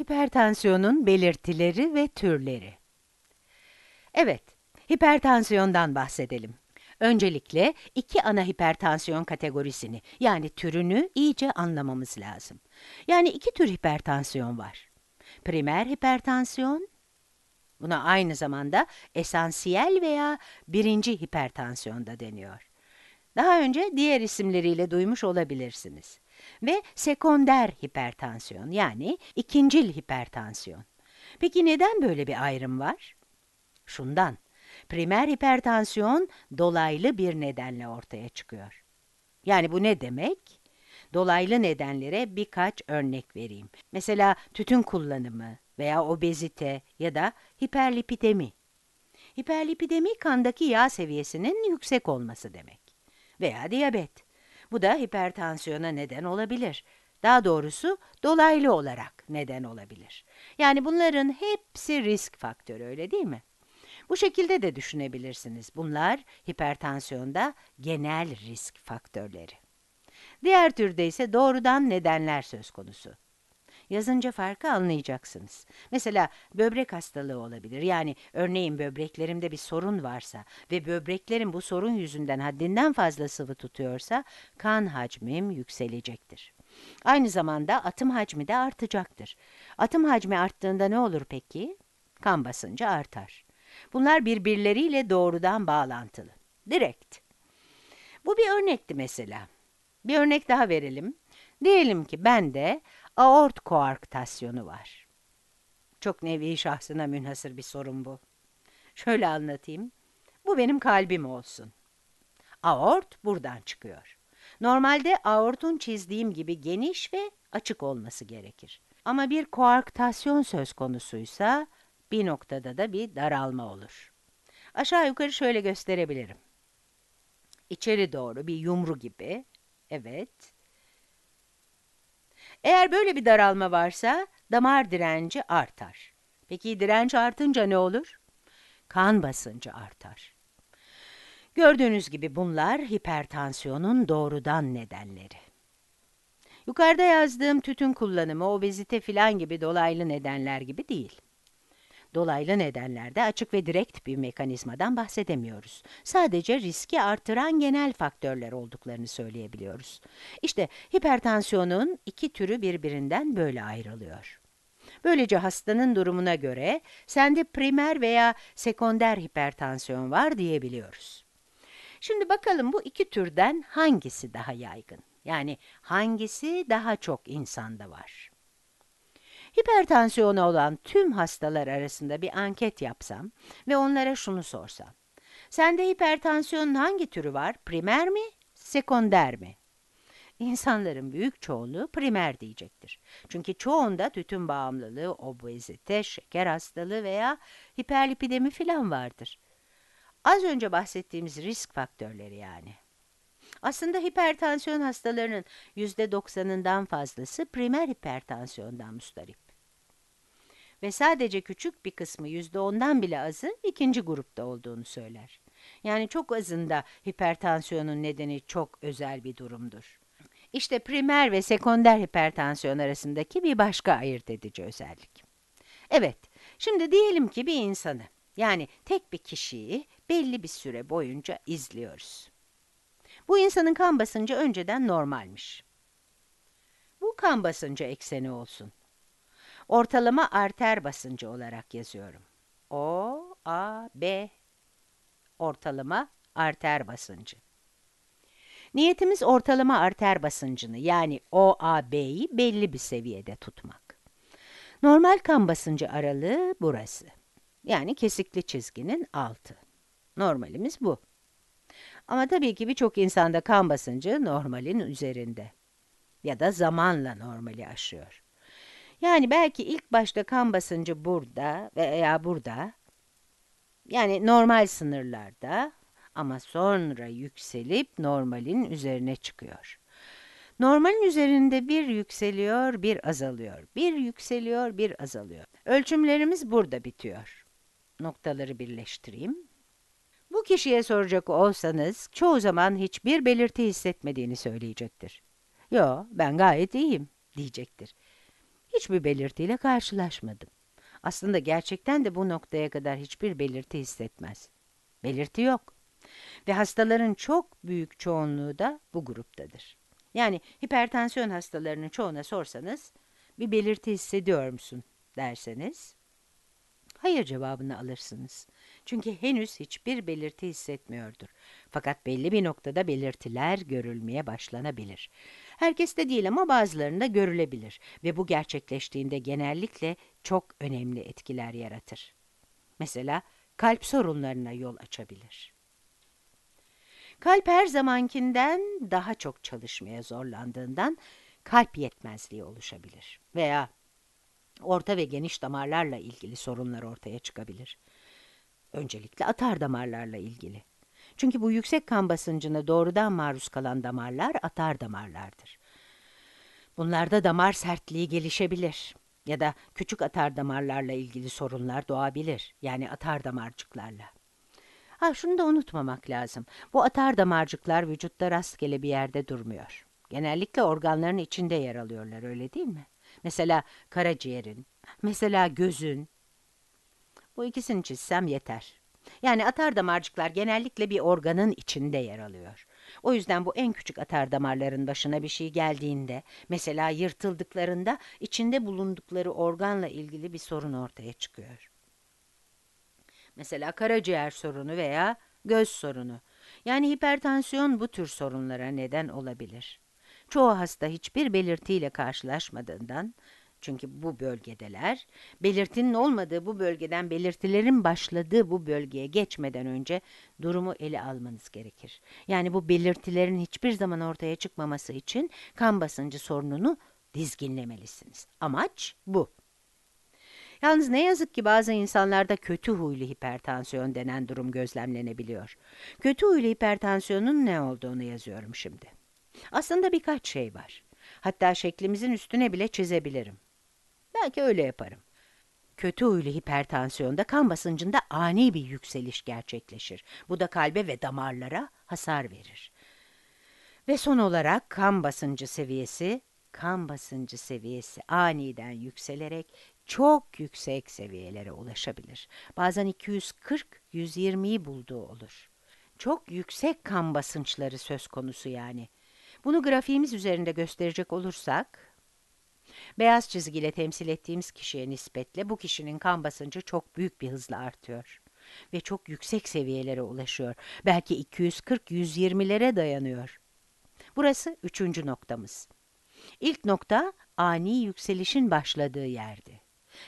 Hipertansiyonun belirtileri ve türleri. Evet, hipertansiyondan bahsedelim. Öncelikle iki ana hipertansiyon kategorisini yani türünü iyice anlamamız lazım. Yani iki tür hipertansiyon var. Primer hipertansiyon, buna aynı zamanda esansiyel veya birinci hipertansiyon da deniyor. Daha önce diğer isimleriyle duymuş olabilirsiniz ve sekonder hipertansiyon yani ikincil hipertansiyon. Peki neden böyle bir ayrım var? Şundan, primer hipertansiyon dolaylı bir nedenle ortaya çıkıyor. Yani bu ne demek? Dolaylı nedenlere birkaç örnek vereyim. Mesela tütün kullanımı veya obezite ya da hiperlipidemi. Hiperlipidemi kandaki yağ seviyesinin yüksek olması demek veya diyabet. Bu da hipertansiyona neden olabilir. Daha doğrusu dolaylı olarak neden olabilir. Yani bunların hepsi risk faktörü öyle değil mi? Bu şekilde de düşünebilirsiniz. Bunlar hipertansiyonda genel risk faktörleri. Diğer türde ise doğrudan nedenler söz konusu. Yazınca farkı anlayacaksınız. Mesela böbrek hastalığı olabilir. Yani örneğin böbreklerimde bir sorun varsa ve böbreklerim bu sorun yüzünden haddinden fazla sıvı tutuyorsa kan hacmim yükselecektir. Aynı zamanda atım hacmi de artacaktır. Atım hacmi arttığında ne olur peki? Kan basıncı artar. Bunlar birbirleriyle doğrudan bağlantılı. Direkt. Bu bir örnekti mesela. Bir örnek daha verelim. Diyelim ki ben de aort koarktasyonu var. Çok nevi şahsına münhasır bir sorun bu. Şöyle anlatayım. Bu benim kalbim olsun. Aort buradan çıkıyor. Normalde aortun çizdiğim gibi geniş ve açık olması gerekir. Ama bir koarktasyon söz konusuysa bir noktada da bir daralma olur. Aşağı yukarı şöyle gösterebilirim. İçeri doğru bir yumru gibi, evet, eğer böyle bir daralma varsa damar direnci artar. Peki direnç artınca ne olur? Kan basıncı artar. Gördüğünüz gibi bunlar hipertansiyonun doğrudan nedenleri. Yukarıda yazdığım tütün kullanımı, obezite filan gibi dolaylı nedenler gibi değil. Dolaylı nedenlerde açık ve direkt bir mekanizmadan bahsedemiyoruz. Sadece riski artıran genel faktörler olduklarını söyleyebiliyoruz. İşte hipertansiyonun iki türü birbirinden böyle ayrılıyor. Böylece hastanın durumuna göre sende primer veya sekonder hipertansiyon var diyebiliyoruz. Şimdi bakalım bu iki türden hangisi daha yaygın? Yani hangisi daha çok insanda var? Hipertansiyona olan tüm hastalar arasında bir anket yapsam ve onlara şunu sorsam. Sende hipertansiyonun hangi türü var? Primer mi, sekonder mi? İnsanların büyük çoğunluğu primer diyecektir. Çünkü çoğunda tütün bağımlılığı, obezite, şeker hastalığı veya hiperlipidemi filan vardır. Az önce bahsettiğimiz risk faktörleri yani. Aslında hipertansiyon hastalarının %90'ından fazlası primer hipertansiyondan mustarip ve sadece küçük bir kısmı %10'dan bile azı ikinci grupta olduğunu söyler. Yani çok azında hipertansiyonun nedeni çok özel bir durumdur. İşte primer ve sekonder hipertansiyon arasındaki bir başka ayırt edici özellik. Evet, şimdi diyelim ki bir insanı, yani tek bir kişiyi belli bir süre boyunca izliyoruz. Bu insanın kan basıncı önceden normalmiş. Bu kan basıncı ekseni olsun ortalama arter basıncı olarak yazıyorum. O, A, B ortalama arter basıncı. Niyetimiz ortalama arter basıncını yani OAB'yi belli bir seviyede tutmak. Normal kan basıncı aralığı burası. Yani kesikli çizginin altı. Normalimiz bu. Ama tabii ki birçok insanda kan basıncı normalin üzerinde ya da zamanla normali aşıyor. Yani belki ilk başta kan basıncı burada veya burada, yani normal sınırlarda ama sonra yükselip normalin üzerine çıkıyor. Normalin üzerinde bir yükseliyor, bir azalıyor. Bir yükseliyor, bir azalıyor. Ölçümlerimiz burada bitiyor. Noktaları birleştireyim. Bu kişiye soracak olsanız çoğu zaman hiçbir belirti hissetmediğini söyleyecektir. Yo, ben gayet iyiyim diyecektir hiçbir belirtiyle karşılaşmadım. Aslında gerçekten de bu noktaya kadar hiçbir belirti hissetmez. Belirti yok. Ve hastaların çok büyük çoğunluğu da bu gruptadır. Yani hipertansiyon hastalarının çoğuna sorsanız bir belirti hissediyor musun derseniz hayır cevabını alırsınız. Çünkü henüz hiçbir belirti hissetmiyordur. Fakat belli bir noktada belirtiler görülmeye başlanabilir. Herkes de değil ama bazılarında görülebilir ve bu gerçekleştiğinde genellikle çok önemli etkiler yaratır. Mesela kalp sorunlarına yol açabilir. Kalp her zamankinden daha çok çalışmaya zorlandığından kalp yetmezliği oluşabilir veya orta ve geniş damarlarla ilgili sorunlar ortaya çıkabilir. Öncelikle atar damarlarla ilgili. Çünkü bu yüksek kan basıncını doğrudan maruz kalan damarlar atar damarlardır. Bunlarda damar sertliği gelişebilir ya da küçük atar damarlarla ilgili sorunlar doğabilir. Yani atar damarcıklarla. Ha şunu da unutmamak lazım. Bu atar damarcıklar vücutta rastgele bir yerde durmuyor. Genellikle organların içinde yer alıyorlar öyle değil mi? Mesela karaciğerin, mesela gözün, bu ikisini çizsem yeter. Yani atar damarcıklar genellikle bir organın içinde yer alıyor. O yüzden bu en küçük atar damarların başına bir şey geldiğinde, mesela yırtıldıklarında içinde bulundukları organla ilgili bir sorun ortaya çıkıyor. Mesela karaciğer sorunu veya göz sorunu. Yani hipertansiyon bu tür sorunlara neden olabilir. Çoğu hasta hiçbir belirtiyle karşılaşmadığından çünkü bu bölgedeler belirtinin olmadığı bu bölgeden belirtilerin başladığı bu bölgeye geçmeden önce durumu ele almanız gerekir. Yani bu belirtilerin hiçbir zaman ortaya çıkmaması için kan basıncı sorununu dizginlemelisiniz. Amaç bu. Yalnız ne yazık ki bazı insanlarda kötü huylu hipertansiyon denen durum gözlemlenebiliyor. Kötü huylu hipertansiyonun ne olduğunu yazıyorum şimdi. Aslında birkaç şey var. Hatta şeklimizin üstüne bile çizebilirim. Belki öyle yaparım. Kötü huylu hipertansiyonda kan basıncında ani bir yükseliş gerçekleşir. Bu da kalbe ve damarlara hasar verir. Ve son olarak kan basıncı seviyesi, kan basıncı seviyesi aniden yükselerek çok yüksek seviyelere ulaşabilir. Bazen 240-120'yi bulduğu olur. Çok yüksek kan basınçları söz konusu yani. Bunu grafiğimiz üzerinde gösterecek olursak, Beyaz çizgiyle temsil ettiğimiz kişiye nispetle bu kişinin kan basıncı çok büyük bir hızla artıyor ve çok yüksek seviyelere ulaşıyor. Belki 240-120'lere dayanıyor. Burası üçüncü noktamız. İlk nokta ani yükselişin başladığı yerdi.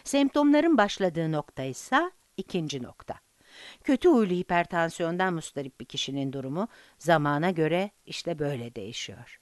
Semptomların başladığı nokta ise ikinci nokta. Kötü huylu hipertansiyondan mustarip bir kişinin durumu zamana göre işte böyle değişiyor.